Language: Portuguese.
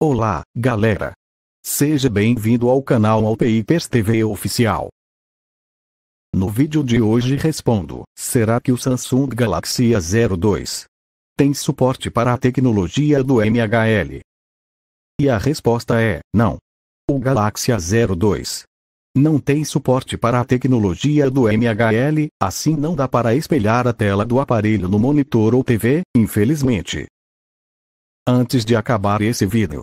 Olá, galera! Seja bem-vindo ao canal Alpeipers TV Oficial. No vídeo de hoje respondo, será que o Samsung Galaxy A02 tem suporte para a tecnologia do MHL? E a resposta é, não. O Galaxy A02 não tem suporte para a tecnologia do MHL, assim não dá para espelhar a tela do aparelho no monitor ou TV, infelizmente. Antes de acabar esse vídeo,